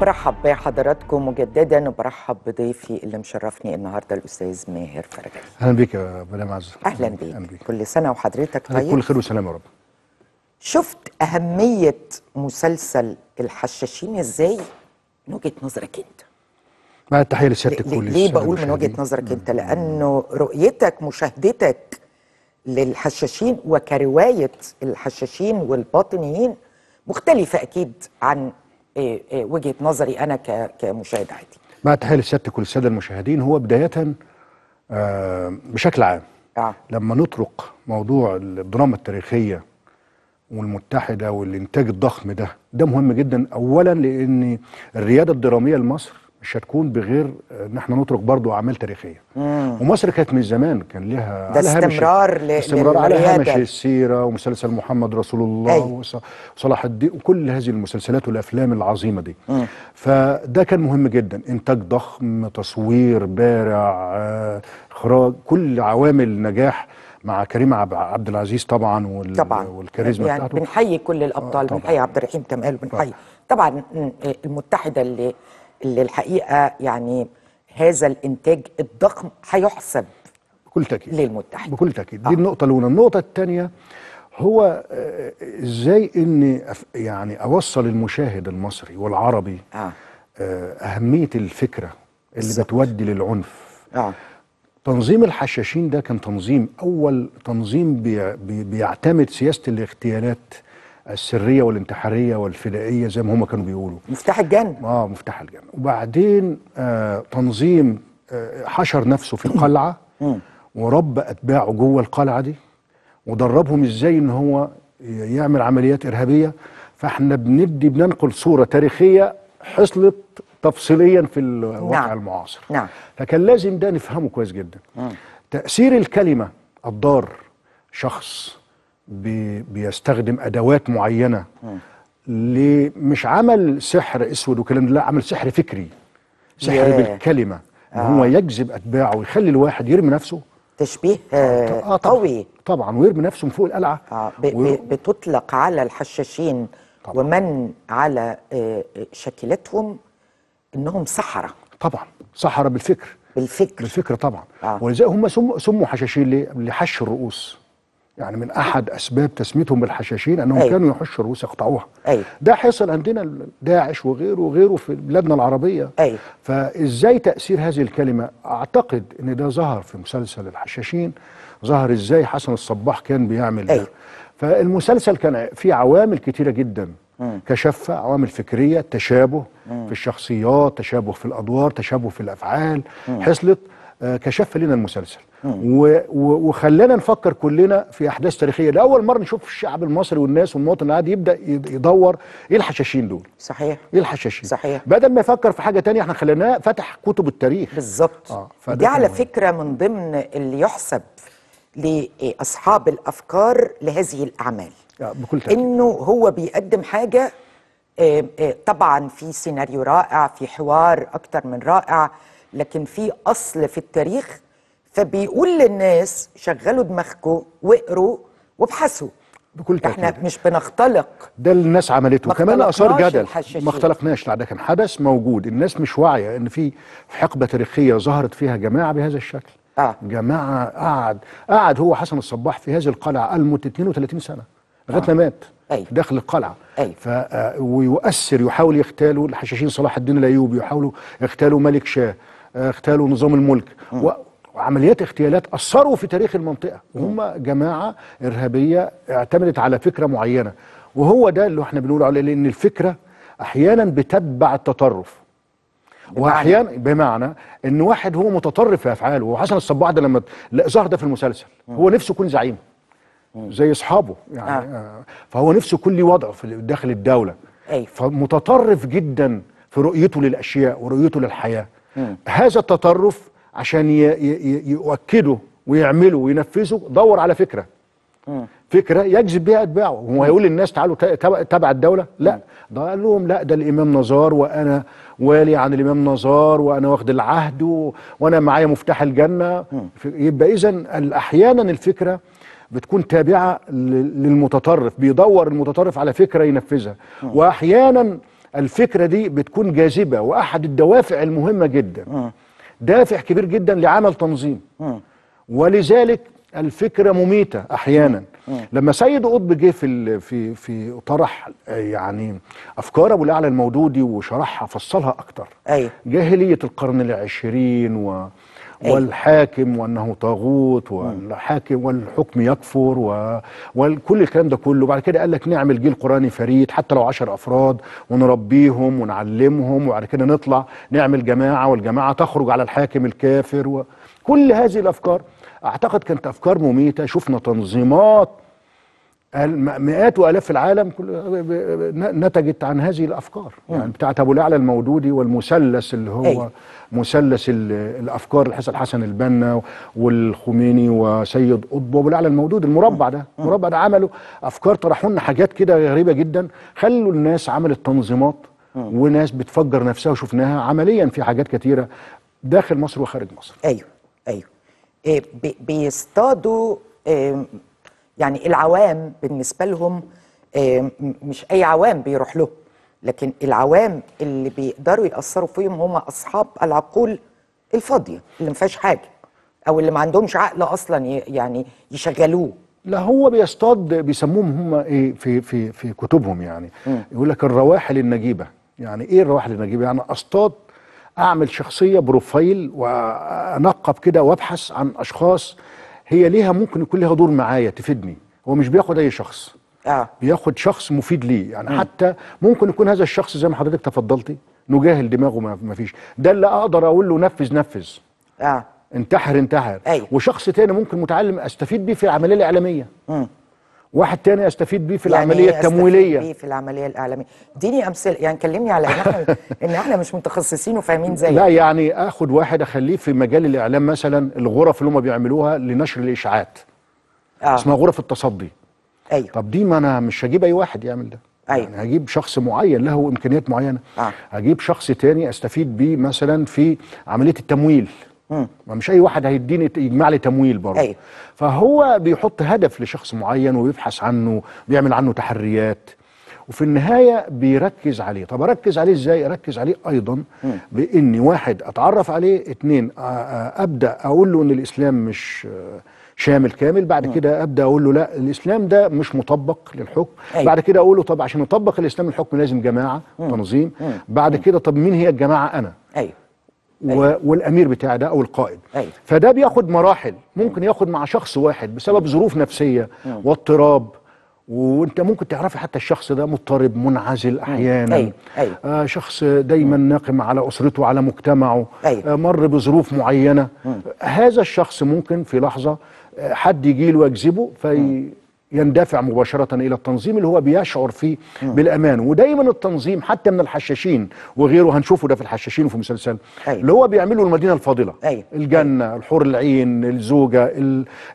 برحب بحضراتكم مجددا وبرحب بضيفي اللي مشرفني النهارده الاستاذ ماهر فرجاني اهلا بيك يا مدام نعم عزه اهلا بيك. كل سنه وحضرتك طيب كل خير وسلامه يا رب شفت اهميه مسلسل الحشاشين ازاي من وجهه نظرك انت مع التحيه لسيادتك كل ليه بقول من وجهه نظرك انت لانه رؤيتك مشاهدتك للحشاشين وكروايه الحشاشين والباطنيين مختلفه اكيد عن إيه، إيه، وجهه نظري انا كمشاهد عادي مع تحيه كل الساده المشاهدين هو بدايه آه، بشكل عام آه. لما نطرق موضوع الدراما التاريخيه والمتحده والانتاج الضخم ده ده مهم جدا اولا لان الرياده الدراميه لمصر مش هتكون بغير آه، ان احنا نترك برضو اعمال تاريخيه مم. ومصر كانت من زمان كان ليها ده استمرار ل... استمرار على هامش السيره ومسلسل محمد رسول الله وصلاح الدين وكل هذه المسلسلات والافلام العظيمه دي مم. فده كان مهم جدا انتاج ضخم تصوير بارع آه، اخراج كل عوامل نجاح مع كريم عبد العزيز طبعا وال... طبعا والكاريزما يعني بتاعته بنحيي كل الابطال آه بنحيي عبد الرحيم كمال بنحيي طبعا آه، المتحده اللي اللي الحقيقه يعني هذا الانتاج الضخم هيحسب بكل تاكيد للمتحدة. بكل تاكيد دي آه. النقطه الاولى النقطه الثانيه هو آه، ازاي اني يعني اوصل المشاهد المصري والعربي آه. آه، اهميه الفكره اللي بالزبط. بتودي للعنف آه. تنظيم الحشاشين ده كان تنظيم اول تنظيم بيعتمد سياسه الاغتيالات السريه والانتحاريه والفدائيه زي ما هم كانوا بيقولوا مفتاح الجنه اه مفتاح الجنه وبعدين آه تنظيم آه حشر نفسه في قلعه وربى اتباعه جوه القلعه دي ودربهم ازاي ان هو يعمل عمليات ارهابيه فاحنا بندي بننقل صوره تاريخيه حصلت تفصيليا في الواقع نعم. المعاصر نعم. فكان لازم ده نفهمه كويس جدا مم. تاثير الكلمه الضار شخص بي بيستخدم ادوات معينه ليه مش عمل سحر اسود وكلام لا عمل سحر فكري سحر ياه. بالكلمه ان هو آه. يجذب اتباعه ويخلي الواحد يرمي نفسه تشبيه آه, آه، قوي طبعا ويرمي نفسه من فوق القلعه آه و... بتطلق على الحشاشين طبعًا. ومن على آه، شكلتهم انهم سحره طبعا سحره بالفكر بالفكر بالفكر طبعا آه. ولذلك هم سموا حشاشين ليه؟ لحش الرؤوس يعني من احد اسباب تسميتهم بالحشاشين انهم أيوة. كانوا يحشوا الروس يقطعوها أيوة. ده حصل عندنا داعش وغيره وغيره في بلادنا العربيه أيوة. فازاي تاثير هذه الكلمه اعتقد ان ده ظهر في مسلسل الحشاشين ظهر ازاي حسن الصباح كان بيعمل أيوة. ده فالمسلسل كان فيه عوامل كتيره جدا كشفة عوامل فكرية تشابه مم. في الشخصيات تشابه في الأدوار تشابه في الأفعال مم. حصلت آه، كشف لنا المسلسل آه. وخلانا نفكر كلنا في احداث تاريخيه لاول مره نشوف الشعب المصري والناس والمواطن العادي يبدا يدور ايه الحشاشين دول صحيح ايه الحشاشين صحيح بدل ما يفكر في حاجه ثانيه احنا خليناه فتح كتب التاريخ بالظبط آه دي على مهم. فكره من ضمن اللي يحسب لاصحاب الافكار لهذه الاعمال آه بكل تأكيد. انه هو بيقدم حاجه آه، طبعا في سيناريو رائع في حوار اكتر من رائع لكن في اصل في التاريخ فبيقول للناس شغلوا دماغكم واقروا وابحثوا بكل تأكيد احنا مش بنختلق ده اللي الناس عملته كمان اثار جدل ما اختلقناش لا ده كان حدث موجود الناس مش واعيه ان في حقبه تاريخيه ظهرت فيها جماعه بهذا الشكل آه. جماعه قعد قعد هو حسن الصباح في هذه القلعه المده 32 سنه لغايه ما مات أي. داخل القلعه أي. ف آه، ويؤثر يحاول يغتالوا الحشاشين صلاح الدين الايوبي يحاولوا يغتالوا ملك شاه آه، اغتالوا نظام الملك آه. و... وعمليات اغتيالات اثروا في تاريخ المنطقه آه. هم جماعه ارهابيه اعتمدت على فكره معينه وهو ده اللي احنا بنقول عليه لان الفكره احيانا بتتبع التطرف واحيانا بمعنى ان واحد هو متطرف في افعاله وحسن الصباح ده لما ظهر ده في المسلسل هو نفسه يكون زعيم زي اصحابه يعني آه. فهو نفسه يكون وضعه في داخل الدوله أيوة. فمتطرف جدا في رؤيته للاشياء ورؤيته للحياه هذا التطرف عشان يؤكده ويعمله وينفذه دور على فكره فكره يجذب بها اتباعه هو هيقول للناس تعالوا تبع الدوله لا ده قال لهم لا ده الامام نزار وانا والي عن الامام نزار وانا واخد العهد وانا معايا مفتاح الجنه يبقى اذا احيانا الفكره بتكون تابعه للمتطرف بيدور المتطرف على فكره ينفذها واحيانا الفكره دي بتكون جاذبه واحد الدوافع المهمه جدا م. آه. دافع كبير جدا لعمل تنظيم م. آه. ولذلك الفكره مميته احيانا م. آه. لما سيد قطب جه في في في طرح يعني افكار ابو الاعلى المودودي وشرحها فصلها اكتر ايوه جاهليه القرن العشرين و إيه. والحاكم وانه طاغوت والحاكم والحكم يكفر و... وكل الكلام ده كله بعد كده قال لك نعمل جيل قراني فريد حتى لو 10 افراد ونربيهم ونعلمهم وبعد كده نطلع نعمل جماعه والجماعه تخرج على الحاكم الكافر وكل هذه الافكار اعتقد كانت افكار مميته شفنا تنظيمات مئات والاف العالم نتجت عن هذه الافكار نعم. يعني بتاعت ابو الاعلى المودودي والمثلث اللي هو مثلث الافكار الحسن الحسن البنا والخميني وسيد قطب وابو الاعلى المودودي المربع ده المربع ده عملوا افكار طرحوا لنا حاجات كده غريبه جدا خلوا الناس عملت تنظيمات وناس بتفجر نفسها وشفناها عمليا في حاجات كثيره داخل مصر وخارج مصر ايوه ايوه إيه، بيصطادوا إيه، يعني العوام بالنسبه لهم آه، مش اي عوام بيروح له لكن العوام اللي بيقدروا ياثروا فيهم هم اصحاب العقول الفاضيه اللي ما فيهاش حاجه او اللي ما عندهمش عقل اصلا يعني يشغلوه لا هو بيصطاد بيسموهم هم ايه في في في كتبهم يعني يقول لك الرواحل النجيبه يعني ايه الرواحل النجيبه يعني اصطاد اعمل شخصيه بروفايل وانقب كده وابحث عن اشخاص هي ليها ممكن يكون ليها دور معايا تفيدني هو مش بياخد اي شخص اه بياخد شخص مفيد ليه يعني م. حتى ممكن يكون هذا الشخص زي ما حضرتك تفضلتي نجاهل دماغه ما فيش ده اللي اقدر اقول له نفذ نفذ اه انتحر انتحر أيوه. وشخص تاني ممكن متعلم استفيد بيه في العمليه الاعلاميه م. واحد تاني استفيد بيه في يعني العمليه التمويليه بيه في العمليه الاعلاميه اديني امثله يعني كلمني على ان احنا ان احنا مش متخصصين وفاهمين زي لا يعني اخد واحد اخليه في مجال الاعلام مثلا الغرف اللي هم بيعملوها لنشر الاشاعات آه. اسمها غرف التصدي ايوه طب دي ما انا مش هجيب اي واحد يعمل ده أيوة. يعني هجيب شخص معين له امكانيات معينه آه. هجيب شخص تاني استفيد بيه مثلا في عمليه التمويل ما مش اي واحد هيديني يجمع لي تمويل برضه أيوه. فهو بيحط هدف لشخص معين وبيبحث عنه بيعمل عنه تحريات وفي النهايه بيركز عليه طب اركز عليه ازاي اركز عليه ايضا م. باني واحد اتعرف عليه اتنين ابدا اقول له ان الاسلام مش شامل كامل بعد م. كده ابدا اقول له لا الاسلام ده مش مطبق للحكم أيوة. بعد كده اقول له طب عشان نطبق الاسلام الحكم لازم جماعه م. تنظيم بعد كده طب مين هي الجماعه انا أيوة. أيوة. والامير بتاعي ده او القائد أيوة. فده بياخد مراحل ممكن ياخد مع شخص واحد بسبب ظروف نفسيه واضطراب وانت ممكن تعرفي حتى الشخص ده مضطرب منعزل احيانا أيوة. أيوة. آه شخص دايما ناقم على اسرته على مجتمعه أيوة. آه مر بظروف معينه أيوة. هذا الشخص ممكن في لحظه آه، حد يجي له في في يندفع مباشرة إلى التنظيم اللي هو بيشعر فيه آه. بالأمان ودايما التنظيم حتى من الحشاشين وغيره هنشوفه ده في الحشاشين وفي مسلسل أيوة. اللي هو بيعمله المدينة الفاضلة أيوة. الجنة أيوة. الحور العين الزوجة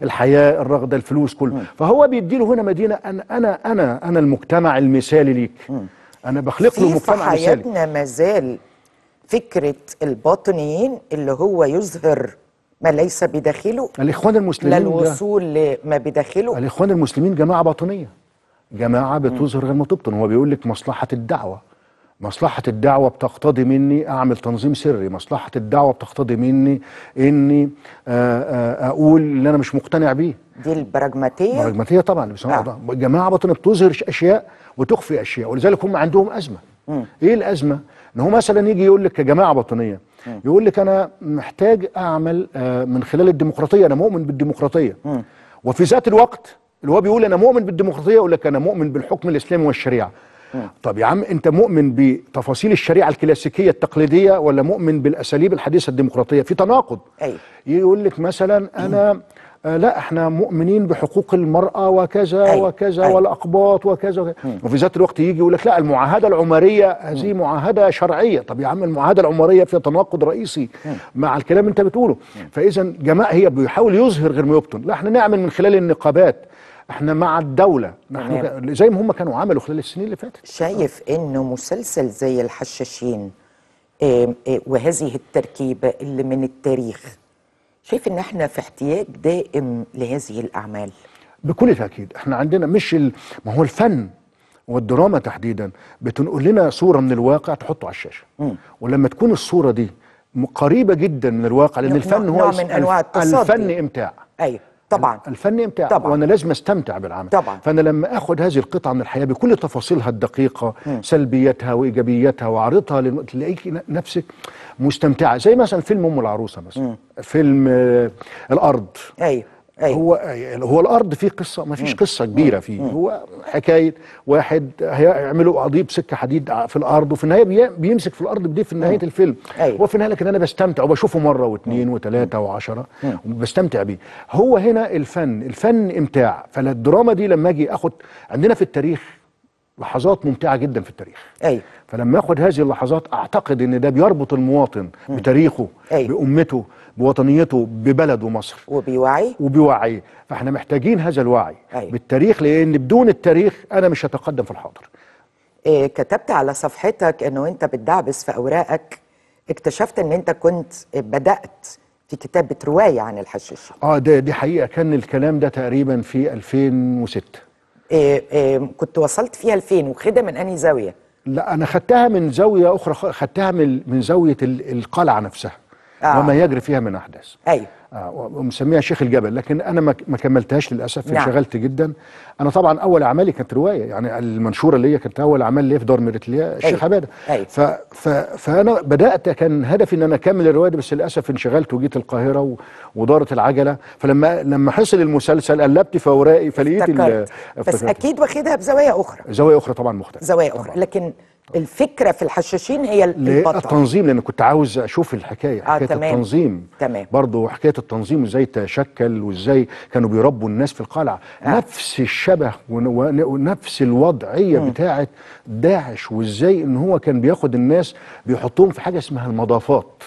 الحياة الرغدة الفلوس كله آه. أيوة. فهو بيديله هنا مدينة أنا أنا أنا, أنا المجتمع المثالي ليك أيوة. أنا بخلق له مجتمع مثالي في حياتنا مازال فكرة الباطنيين اللي هو يظهر ما ليس بداخله الإخوان المسلمين للوصول لما بداخله الإخوان المسلمين جماعة باطنية جماعة بتظهر غير ما تبطن هو بيقول لك مصلحة الدعوة مصلحة الدعوة بتقتضي مني أعمل تنظيم سري مصلحة الدعوة بتقتضي مني أني آه، آه، أقول اللي أنا مش مقتنع بيه دي البراجماتية البراجماتية طبعا آه. جماعة بطنة بتظهر أشياء وتخفي أشياء ولذلك هم عندهم أزمة م. إيه الأزمة؟ إن هو مثلا يجي يقول لك كجماعة باطنية يقول لك انا محتاج اعمل آه، من خلال الديمقراطيه انا مؤمن بالديمقراطيه وفي ذات الوقت اللي هو بيقول انا مؤمن بالديمقراطيه يقول لك انا مؤمن بالحكم الاسلامي والشريعه طب يا عم انت مؤمن بتفاصيل الشريعه الكلاسيكيه التقليديه ولا مؤمن بالاساليب الحديثه الديمقراطيه في تناقض ايوه يقول لك مثلا انا آه، لا احنا مؤمنين بحقوق المرأة وكذا أي وكذا أي والأقباط وكذا, وكذا وفي ذات الوقت يجي يقول لك لا المعاهدة العمرية هذه معاهدة شرعية طب يا عم المعاهدة العمرية فيها تناقض رئيسي مع الكلام انت بتقوله فإذا جماعة هي بيحاول يظهر غير ما يبطن لا احنا نعمل من خلال النقابات احنا مع الدولة نحن زي ما هم كانوا عملوا خلال السنين اللي فاتت شايف انه مسلسل زي الحشاشين آه، وهذه التركيبة اللي من التاريخ شايف ان احنا في احتياج دائم لهذه الاعمال بكل تاكيد احنا عندنا مش ال... ما هو الفن والدراما تحديدا بتنقل لنا صوره من الواقع تحطه على الشاشه مم. ولما تكون الصوره دي قريبه جدا من الواقع لان الفن هو نوع من انواع التصدي الفن امتاع ايوه طبعا الفن امتاع طبعا وانا لازم استمتع بالعمل طبعا فانا لما اخد هذه القطعه من الحياه بكل تفاصيلها الدقيقه مم. سلبياتها وايجابياتها وعرضها للم... تلاقيك نفسك مستمتعه زي مثلا فيلم ام العروسه مثلا فيلم آه الارض ايوه أيوة. هو يعني هو الارض فيه قصه ما فيش قصه كبيره فيه مم. هو حكايه واحد هيعملوا قضيه بسكه حديد في الارض وفي النهايه بيمسك في الارض بدي في نهايه الفيلم أيوة. وفي النهايه لكن انا بستمتع وبشوفه مره واثنين وثلاثه وعشرة وبستمتع بيه هو هنا الفن الفن امتاع فالدراما دي لما اجي اخد عندنا في التاريخ لحظات ممتعه جدا في التاريخ أيوة. فلما اخد هذه اللحظات اعتقد ان ده بيربط المواطن بتاريخه أيوة. بامته بوطنيته ببلده مصر وبيوعي وبيوعي فاحنا محتاجين هذا الوعي أي. أيوة. بالتاريخ لان بدون التاريخ انا مش هتقدم في الحاضر إيه كتبت على صفحتك انه انت بتدعبس في اوراقك اكتشفت ان انت كنت بدات في كتابه روايه عن الحشيش اه ده دي حقيقه كان الكلام ده تقريبا في 2006 إيه إيه كنت وصلت فيها لفين وخدها من انهي زاويه لا انا خدتها من زاويه اخرى خدتها من من زاويه القلعه نفسها آه. وما يجري فيها من احداث ايوه آه ومسميها شيخ الجبل لكن انا ما كملتهاش للاسف نعم. انشغلت جدا انا طبعا اول اعمالي كانت روايه يعني المنشوره اللي هي كانت اول اعمال ليا في دار ميريتليا الشيخ أيوه. عباده أيوه. ف ف فانا بدات كان هدفي ان انا اكمل الروايه دي بس للاسف انشغلت وجيت القاهره و... ودارت العجله فلما لما حصل المسلسل قلبت في اوراقي فلقيت بس اكيد واخدها بزوايا اخرى زوايا اخرى طبعا مختلفه زوايا اخرى طبعًا. لكن آه. الفكره في الحشاشين هي البطل التنظيم لان كنت عاوز اشوف الحكايه آه، حكايه آه، تمام. التنظيم تمام برضه حكايه التنظيم وازاي تشكل وازاي كانوا بيربوا الناس في القلعه آه. نفس الشبه ونفس الوضعيه بتاعه داعش وازاي ان هو كان بياخد الناس بيحطهم في حاجه اسمها المضافات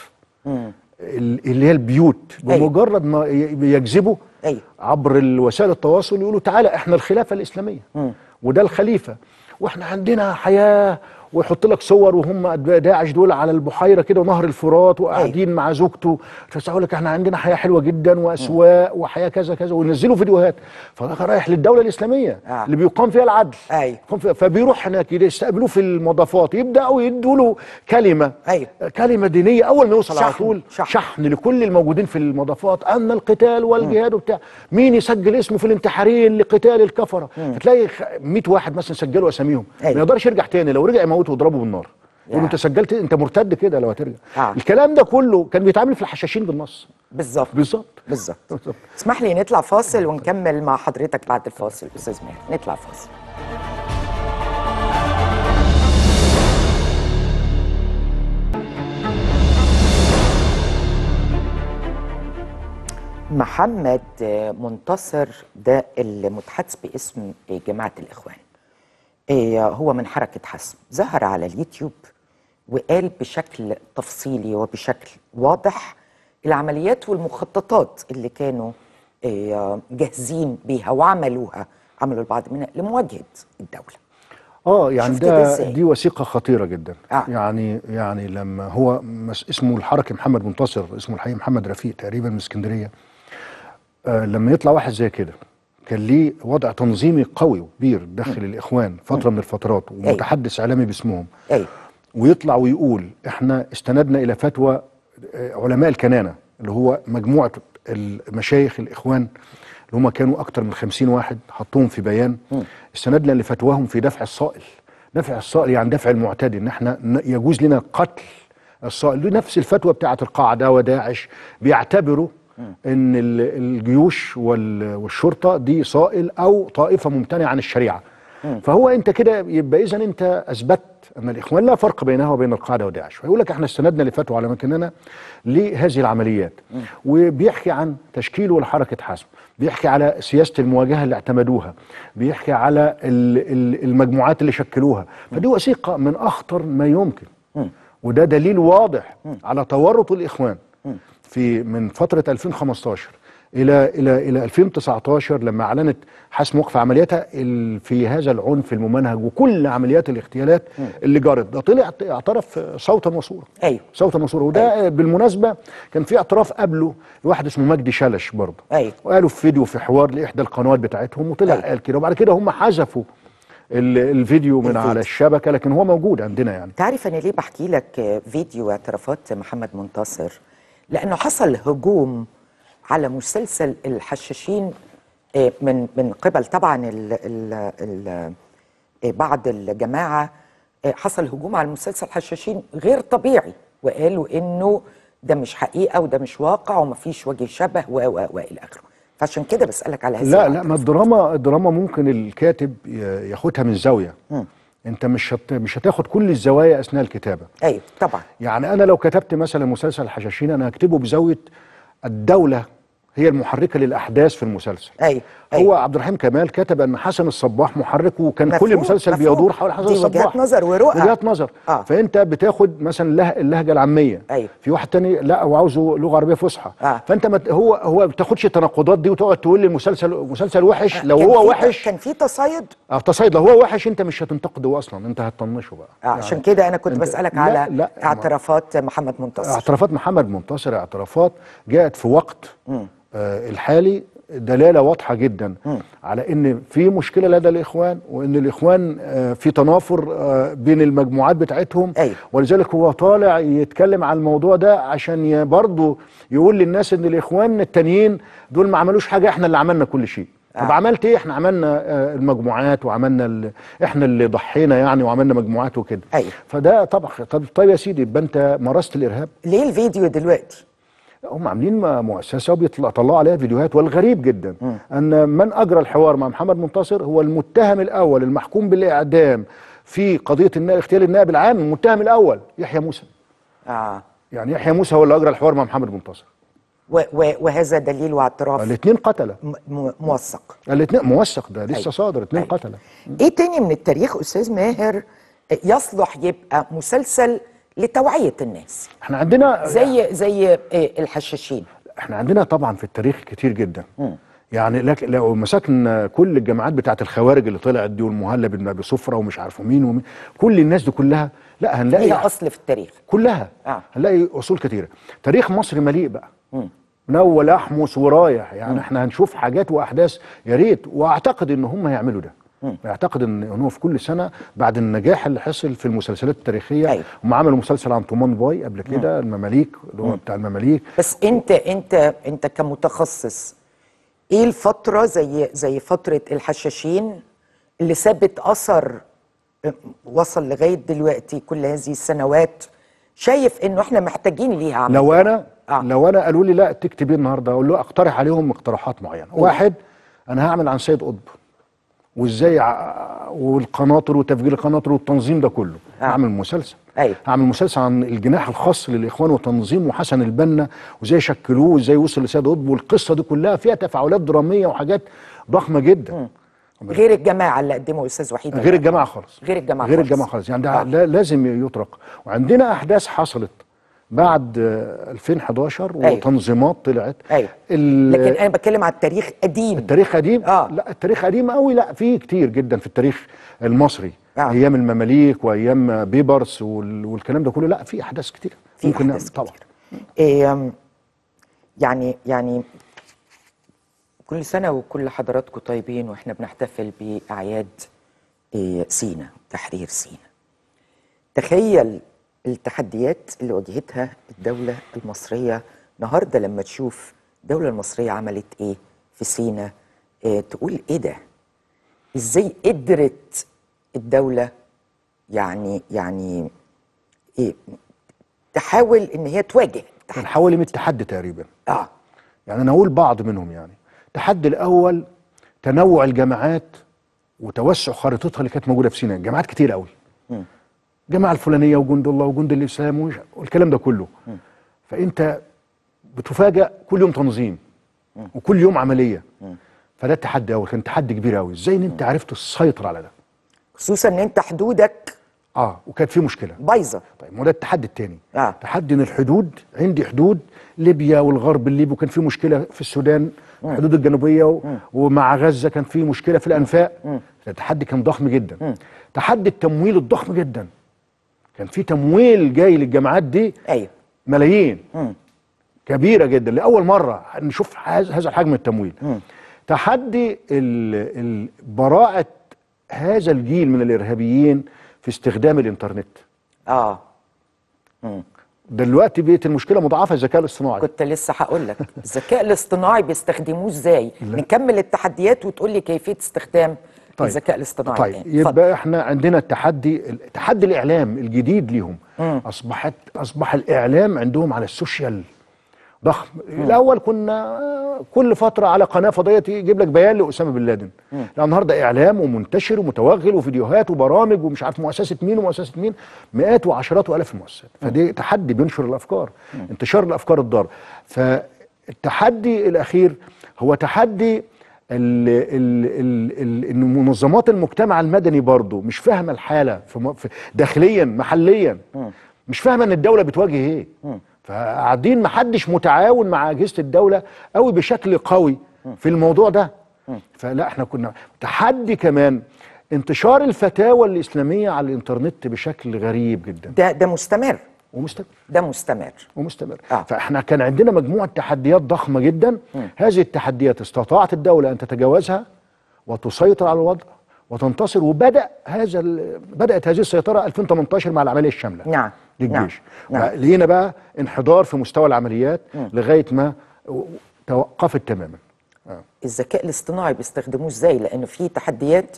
اللي هي البيوت أيوة. بمجرد ما يجذبوا أيوه. عبر وسائل التواصل يقولوا تعالى احنا الخلافه الاسلاميه م. وده الخليفه واحنا عندنا حياه ويحط لك صور وهم داعش دول على البحيره كده ونهر الفرات أيوة. وقاعدين مع زوجته فيقول لك احنا عندنا حياه حلوه جدا واسواق وحياه كذا كذا وينزلوا فيديوهات فده رايح للدوله الاسلاميه آه. اللي بيقام فيها العدل ايوه فبيروح هناك يستقبلوه في المضافات يبداوا يدوا له كلمه أي. كلمه دينيه اول ما يوصل على طول شحن. شحن لكل الموجودين في المضافات ان القتال والجهاد وبتاع مين يسجل اسمه في الانتحارين لقتال الكفره هتلاقي 100 واحد مثلا سجلوا اساميهم ما يقدرش يرجع تاني لو رجع تموت واضربه بالنار يقول انت سجلت إيه؟ انت مرتد كده لو هترجع آه. الكلام ده كله كان بيتعامل في الحشاشين بالنص بالظبط بالظبط بالظبط اسمح لي نطلع فاصل ونكمل مع حضرتك بعد الفاصل استاذ ماهر نطلع فاصل محمد منتصر ده اللي متحدث باسم جماعه الاخوان إيه، هو من حركة حسم ظهر على اليوتيوب وقال بشكل تفصيلي وبشكل واضح العمليات والمخططات اللي كانوا إيه، جاهزين بيها وعملوها عملوا البعض منها لمواجهة الدولة اه يعني ده دي وثيقه خطيره جدا آه. يعني يعني لما هو اسمه الحركي محمد منتصر اسمه الحقيقي محمد رفيق تقريبا من اسكندريه آه لما يطلع واحد زي كده كان ليه وضع تنظيمي قوي وكبير داخل الاخوان فتره من الفترات ومتحدث اعلامي باسمهم أي. ويطلع ويقول احنا استندنا الى فتوى آه، علماء الكنانه اللي هو مجموعه المشايخ الاخوان اللي هم كانوا اكتر من 50 واحد حطوهم في بيان استندنا لفتواهم في دفع الصائل دفع الصائل يعني دفع المعتدي ان احنا يجوز لنا قتل الصائل نفس الفتوى بتاعه القاعده وداعش بيعتبروا ان الجيوش والشرطه دي صائل او طائفه ممتنعه عن الشريعه فهو انت كده يبقى اذا انت اثبتت ان الاخوان لا فرق بينها وبين القاعده وداعش فيقول لك احنا استندنا لفتوى على مكاننا لهذه العمليات وبيحكي عن تشكيله لحركه حزم بيحكي على سياسه المواجهه اللي اعتمدوها بيحكي على المجموعات اللي شكلوها فدي وثيقه من اخطر ما يمكن وده دليل واضح على تورط الاخوان في من فتره 2015 الى الى الى 2019 لما اعلنت حسم وقف عملياتها في هذا العنف الممنهج وكل عمليات الاغتيالات اللي جرت ده طلع اعترف صوتا وصوره ايوه صوتا وصوره وده أيوه. بالمناسبه كان في اعتراف قبله لواحد اسمه مجدي شلش برضه ايوه وقالوا في فيديو في حوار لاحدى القنوات بتاعتهم وطلع أيوه. قال كده وبعد كده هم حذفوا الفيديو من الفيديو. على الشبكه لكن هو موجود عندنا يعني تعرف انا ليه بحكي لك فيديو اعترافات محمد منتصر لانه حصل هجوم على مسلسل الحشاشين آه، من من قبل طبعا الـ الـ الـ آه، بعض الجماعه آه، حصل هجوم على المسلسل حشاشين غير طبيعي وقالوا انه ده مش حقيقه وده مش واقع ومفيش وجه شبه و و والى اخره فعشان كده بسالك على هذا لا لا ما الدراما الدراما ممكن الكاتب ياخدها من زاويه انت مش هت... مش هتاخد كل الزوايا اثناء الكتابه ايوه طبعا يعني انا لو كتبت مثلا مسلسل الحشاشين انا هكتبه بزاويه الدوله هي المحركه للاحداث في المسلسل ايوه هو أيوة. عبد الرحيم كمال كتب ان حسن الصباح محرك وكان كل مسلسل مفهوم. بيدور حول حسن الصباح وجهات نظر ورؤى وجهات نظر آه. فانت بتاخد مثلا اللهجه العاميه أيوة. في واحد تاني لا وعاوزه لغه عربيه فصحى آه. فانت مت... هو هو ما بتاخدش التناقضات دي وتقعد تقول لي المسلسل مسلسل وحش آه. لو هو وحش كان في تصايد اه تصايد لو هو وحش انت مش هتنتقده اصلا انت هتطنشه بقى آه. يعني عشان كده انا كنت انت... بسالك لا على لا اعترافات محمد منتصر اعترافات محمد منتصر اعترافات جاءت في وقت آه، الحالي دلاله واضحه جدا على ان في مشكله لدى الاخوان وان الاخوان آه، في تنافر آه، بين المجموعات بتاعتهم أيوة. ولذلك هو طالع يتكلم على الموضوع ده عشان برضه يقول للناس ان الاخوان التانيين دول ما عملوش حاجه احنا اللي عملنا كل شيء آه. طب عملت ايه احنا عملنا آه، المجموعات وعملنا ال... احنا اللي ضحينا يعني وعملنا مجموعات وكده أيوة. فده طبعا طب, طيب يا سيدي يبقى انت مارست الارهاب ليه الفيديو دلوقتي هم عاملين مؤسسه وبيطلعوا عليها فيديوهات والغريب جدا م. ان من اجرى الحوار مع محمد منتصر هو المتهم الاول المحكوم بالاعدام في قضيه اغتيال النائب العام المتهم الاول يحيى موسى اه يعني يحيى موسى هو اللي اجرى الحوار مع محمد منتصر وهذا دليل واعتراف الاثنين قتله موثق الاثنين موثق ده طيب. لسه أي. صادر الاثنين طيب. قتله ايه تاني من التاريخ استاذ ماهر يصلح يبقى مسلسل لتوعيه الناس احنا عندنا زي يعني زي إيه، الحشاشين احنا عندنا طبعا في التاريخ كتير جدا م. يعني لك لو مسكنا كل الجماعات بتاعه الخوارج اللي طلعت دي والمهلب بن ابي صفره ومش عارفه مين ومين كل الناس دي كلها لا هنلاقي ليها اصل في التاريخ كلها آه. هنلاقي اصول كتيره تاريخ مصر مليء بقى من اول احمس ورايح يعني م. احنا هنشوف حاجات واحداث يا ريت واعتقد ان هم هيعملوا ده اعتقد ان هو في كل سنه بعد النجاح اللي حصل في المسلسلات التاريخيه أيوة. هم عملوا مسلسل عن طومان باي قبل كده المماليك اللي هو بتاع المماليك بس انت انت انت كمتخصص ايه الفتره زي زي فتره الحشاشين اللي سابت اثر آه، وصل لغايه دلوقتي كل هذه السنوات شايف انه احنا محتاجين ليها عمليه لو انا آه. لو انا قالوا لي لا تكتبي إيه النهارده اقول له اقترح عليهم اقتراحات معينه واحد انا هعمل عن سيد قطب وازاي والقناطر وتفجير القناطر والتنظيم ده كله آه. هعمل مسلسل أيوة. هعمل مسلسل عن الجناح الخاص للاخوان وتنظيم وحسن البنا وازاي شكلوه وازاي وصل لسيد قطب والقصه دي كلها فيها تفاعلات دراميه وحاجات ضخمه جدا م. غير الجماعه اللي قدمه استاذ وحيد غير الجماعه خالص غير الجماعه غير الجماعه خالص يعني ده آه. لازم يطرق وعندنا احداث حصلت بعد 2011 أيوة. وتنظيمات طلعت أيوة. لكن انا بتكلم على التاريخ قديم التاريخ قديم آه. لا التاريخ قديم قوي لا في كتير جدا في التاريخ المصري آه. ايام المماليك وايام بيبرس والكلام ده كله لا في احداث كتير في ممكن أحداث طبعا كتير. إيه يعني يعني كل سنه وكل حضراتكم طيبين واحنا بنحتفل باعياد إيه سينا تحرير سينا تخيل التحديات اللي واجهتها الدولة المصرية النهاردة لما تشوف الدولة المصرية عملت إيه في سينا إيه تقول إيه ده إزاي قدرت الدولة يعني يعني إيه تحاول إن هي تواجه تحاول من التحدي تقريبا اه يعني انا اقول بعض منهم يعني التحدي الاول تنوع الجامعات وتوسع خريطتها اللي كانت موجوده في سينا جامعات كتير قوي الجماعه الفلانيه وجند الله وجند الاسلام والكلام ده كله فانت بتفاجئ كل يوم تنظيم وكل يوم عمليه فده تحدي اول كان تحدي كبير قوي ازاي ان انت عرفت تسيطر على ده خصوصا ان انت حدودك اه وكانت في مشكله بايظه طيب ما ده التحدي الثاني آه. تحدي ان الحدود عندي حدود ليبيا والغرب الليبي وكان في مشكله في السودان الحدود الجنوبيه و... ومع غزه كان في مشكله في الانفاق التحدي كان ضخم جدا تحدي التمويل الضخم جدا كان في تمويل جاي للجامعات دي ايوه ملايين مم. كبيره جدا لاول مره نشوف هذا الحجم التمويل مم. تحدي براءه هذا الجيل من الارهابيين في استخدام الانترنت اه مم. دلوقتي بقت المشكله مضاعفه الذكاء الاصطناعي كنت لسه هقول لك الذكاء الاصطناعي بيستخدموه ازاي نكمل التحديات وتقول لي كيفيه استخدام طيب. الذكاء الاصطناعي طيب يعني. يبقى فضل. احنا عندنا التحدي تحدي الاعلام الجديد ليهم مم. اصبحت اصبح الاعلام عندهم على السوشيال ضخم مم. الاول كنا كل فتره على قناه فضائيه يجيب لك بيان لاسامه بن لادن لا النهارده اعلام ومنتشر ومتوغل وفيديوهات وبرامج ومش عارف مؤسسه مين ومؤسسه مين مئات وعشرات والاف المؤسسات فدي تحدي بينشر الافكار مم. انتشار الافكار الضاره فالتحدي الاخير هو تحدي ال ال ال ال المنظمات المجتمع المدني برضه مش فاهمه الحاله في داخليا محليا مش فاهمه ان الدوله بتواجه ايه فقاعدين محدش متعاون مع اجهزه الدوله قوي بشكل قوي في الموضوع ده فلا احنا كنا تحدي كمان انتشار الفتاوى الاسلاميه على الانترنت بشكل غريب جدا ده ده مستمر ومستمر ده مستمر ومستمر آه. فاحنا كان عندنا مجموعه تحديات ضخمه جدا م. هذه التحديات استطاعت الدوله ان تتجاوزها وتسيطر على الوضع وتنتصر وبدا هذا بدات هذه السيطره 2018 مع العمليه الشامله نعم للجيش نعم. نعم. لقينا بقى انحدار في مستوى العمليات م. لغايه ما توقفت تماما آه. الذكاء الاصطناعي بيستخدموه ازاي لانه في تحديات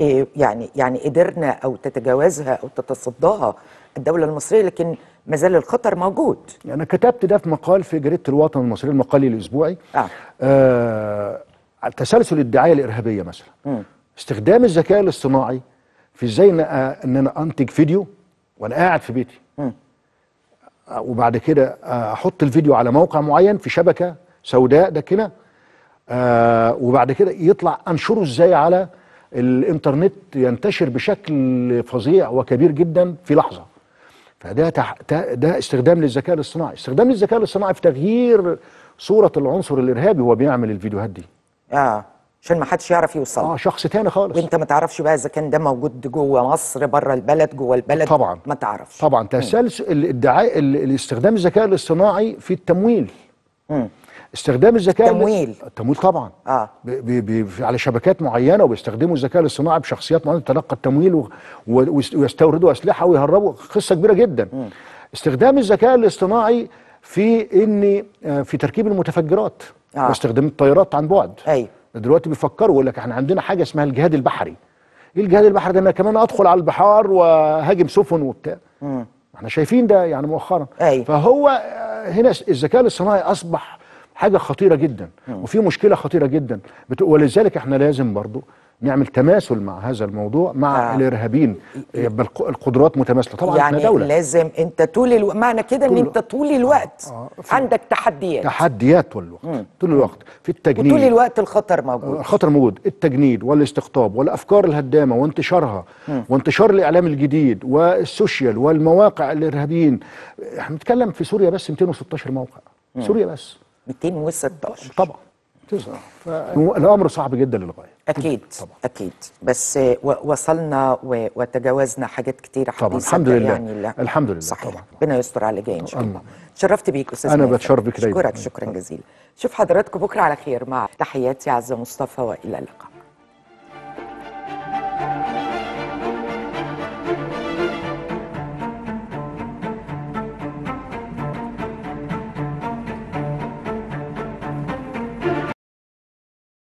آه، يعني يعني قدرنا او تتجاوزها او تتصداها الدوله المصريه لكن ما زال الخطر موجود يعني انا كتبت ده في مقال في جريده الوطن المصريه المقالي الاسبوعي آه. آه تسلسل الدعايه الارهابيه مثلا م. استخدام الذكاء الاصطناعي في ازاي آه، ان انا انتج فيديو وانا قاعد في بيتي آه، وبعد كده آه، احط الفيديو على موقع معين في شبكه سوداء داكنه آه وبعد كده يطلع انشره ازاي على الانترنت ينتشر بشكل فظيع وكبير جدا في لحظه فده تح... ده استخدام للذكاء الاصطناعي استخدام للذكاء الاصطناعي في تغيير صوره العنصر الارهابي وهو بيعمل الفيديوهات دي اه عشان ما حدش يعرف يوصل اه شخص تاني خالص وانت ما تعرفش بقى اذا كان ده موجود جوه مصر بره البلد جوه البلد طبعا ما تعرفش طبعا تسلسل الادعاء الاستخدام الذكاء الاصطناعي في التمويل مم. استخدام الذكاء تمويل التمويل طبعا آه. بي بي على شبكات معينه وبيستخدموا الذكاء الاصطناعي بشخصيات معينه تتلقى التمويل و... و... ويستوردوا اسلحه ويهربوا قصه كبيره جدا م. استخدام الذكاء الاصطناعي في ان آه، في تركيب المتفجرات آه. واستخدام الطيارات عن بعد ايوه دلوقتي بيفكروا يقول لك احنا عندنا حاجه اسمها الجهاد البحري ايه الجهاد البحري ده انا كمان ادخل على البحار وهاجم سفن وبتاع م. احنا شايفين ده يعني مؤخرا أي. فهو آه، هنا الذكاء الاصطناعي اصبح حاجه خطيره جدا نعم. وفي مشكله خطيره جدا ولذلك احنا لازم برضو نعمل تماثل مع هذا الموضوع مع آه. الارهابيين يبقى القدرات متماثله طبعا يعني احنا دولة. لازم انت طول الو... معنى كده ان انت طول الوقت آه. آه. عندك تحديات تحديات طول الوقت مم. طول الوقت في التجنيد وطول الوقت الخطر موجود آه، الخطر موجود التجنيد والاستقطاب والافكار الهدامه وانتشارها مم. وانتشار الاعلام الجديد والسوشيال والمواقع الارهابيين احنا بنتكلم في سوريا بس 216 موقع مم. سوريا بس 216 طبعا تسعة ف... الامر صعب جدا للغايه اكيد طبعا. اكيد بس آه، وصلنا و... وتجاوزنا حاجات كتير طبعا الحمد لله يعني لا. الحمد لله صحيح. طبعا ربنا يستر على جاي ان شاء الله تشرفت بيك استاذ انا بتشرف بك دايما اشكرك شكرا جزيلا شوف حضراتكم بكره على خير مع تحياتي عز مصطفى والى اللقاء